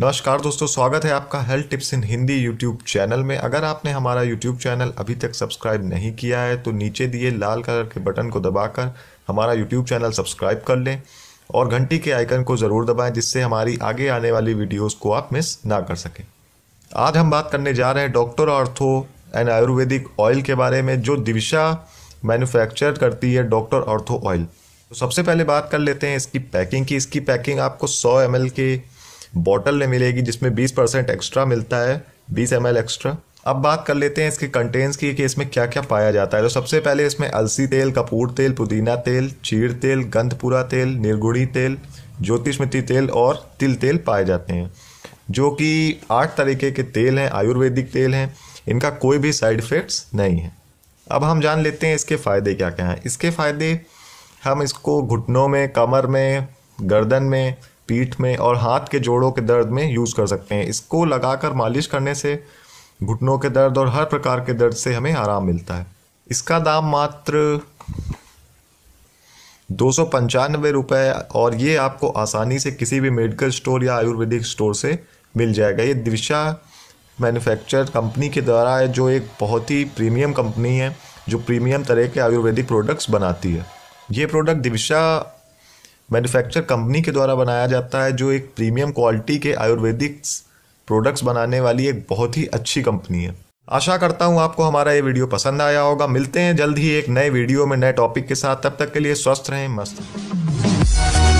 नमस्कार दोस्तों स्वागत है आपका health tips in Hindi YouTube channel में अगर आपने हमारा यूट्यूब चैनल अभी तक सब्सक्राइब नहीं किया है तो नीचे दिए लाल कलर के बटन को दबाकर हमारा यूट्यूब चैनल सब्सक्राइब कर लें और घंटी के आइकन को ज़रूर दबाएं जिससे हमारी आगे आने वाली वीडियोज़ को आप मिस ना कर सकें आज हम बात करने जा रहे हैं doctor ortho and Ayurvedic oil के बारे में जो दिवशा मैन्युफैक्चर करती है डॉक्टर ऑर्थो ऑयल तो सबसे पहले बात कर लेते हैं इसकी पैकिंग की इसकी पैकिंग आपको सौ एम के बॉटल में मिलेगी जिसमें बीस परसेंट एक्स्ट्रा मिलता है बीस एम एक्स्ट्रा अब बात कर लेते हैं इसके कंटेंट्स की कि इसमें क्या क्या पाया जाता है तो सबसे पहले इसमें अलसी तेल कपूर तेल पुदीना तेल चीड़ तेल गंधपुरा तेल निर्गुड़ी तेल ज्योतिषमिति तेल और तिल तेल पाए जाते हैं जो कि आठ तरीके के तेल हैं आयुर्वेदिक तेल हैं इनका कोई भी साइड इफ़ेक्ट्स नहीं है अब हम जान लेते हैं इसके फ़ायदे क्या क्या हैं इसके फ़ायदे हम इसको घुटनों में कमर में गर्दन में पीठ में और हाथ के जोड़ों के दर्द में यूज़ कर सकते हैं इसको लगाकर मालिश करने से घुटनों के दर्द और हर प्रकार के दर्द से हमें आराम मिलता है इसका दाम मात्र दो सौ पंचानवे रुपये और ये आपको आसानी से किसी भी मेडिकल स्टोर या आयुर्वेदिक स्टोर से मिल जाएगा ये दिशा मैन्युफैक्चर कंपनी के द्वारा है जो एक बहुत ही प्रीमियम कंपनी है जो प्रीमियम तरह के आयुर्वेदिक प्रोडक्ट्स बनाती है ये प्रोडक्ट दिशा मैन्युफैक्चर कंपनी के द्वारा बनाया जाता है जो एक प्रीमियम क्वालिटी के आयुर्वेदिक प्रोडक्ट्स बनाने वाली एक बहुत ही अच्छी कंपनी है आशा करता हूँ आपको हमारा ये वीडियो पसंद आया होगा मिलते हैं जल्द ही एक नए वीडियो में नए टॉपिक के साथ तब तक के लिए स्वस्थ रहें मस्त रहें